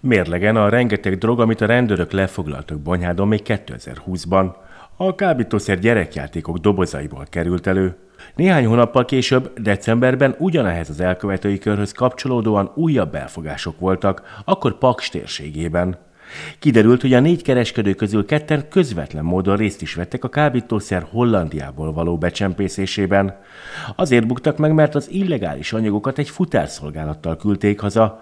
Mérlegen a rengeteg drog, amit a rendőrök lefoglaltak Bonyhádon még 2020-ban, a kábítószer gyerekjátékok dobozaiból került elő. Néhány hónappal később, decemberben ugyanehhez az elkövetői körhöz kapcsolódóan újabb elfogások voltak, akkor Paks térségében. Kiderült, hogy a négy kereskedő közül ketten közvetlen módon részt is vettek a kábítószer Hollandiából való becsempészésében. Azért buktak meg, mert az illegális anyagokat egy futárszolgálattal küldték haza.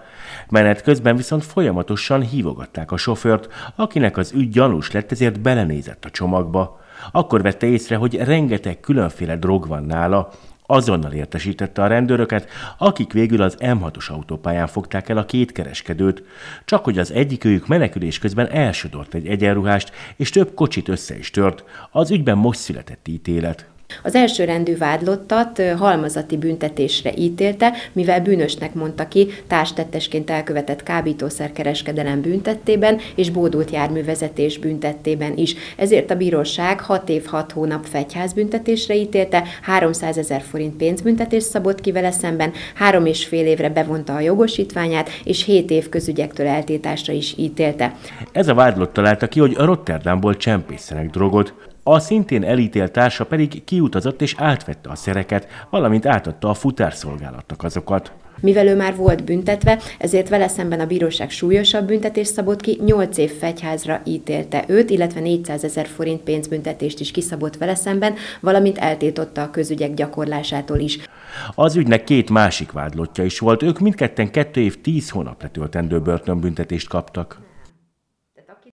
Menet közben viszont folyamatosan hívogatták a sofőrt, akinek az ügy gyanús lett, ezért belenézett a csomagba. Akkor vette észre, hogy rengeteg különféle drog van nála, Azonnal értesítette a rendőröket, akik végül az M6-os autópályán fogták el a két kereskedőt, csak hogy az egyikőjük menekülés közben elsodort egy egyenruhást, és több kocsit össze is tört. Az ügyben most született ítélet. Az első rendű vádlottat halmazati büntetésre ítélte, mivel bűnösnek mondta ki társtettesként elkövetett kábítószerkereskedelem büntettében és bódult járművezetés büntettében is. Ezért a bíróság 6 év 6 hónap fegyházbüntetésre ítélte, 300 ezer forint pénzbüntetés szabott ki vele szemben, három és fél évre bevonta a jogosítványát, és 7 év közügyektől eltétásra is ítélte. Ez a vádlott találta ki, hogy a Rotterdamból csempészenek drogot, a szintén elítélt társa pedig kiutazott és átvette a szereket, valamint átadta a futárszolgálatnak azokat. Mivel ő már volt büntetve, ezért vele szemben a bíróság súlyosabb büntetést szabott ki, 8 év fegyházra ítélte őt, illetve 400 ezer forint pénzbüntetést is kiszabott vele szemben, valamint eltiltotta a közügyek gyakorlásától is. Az ügynek két másik vádlottja is volt, ők mindketten 2 év 10 hónapra töltendő börtönbüntetést kaptak.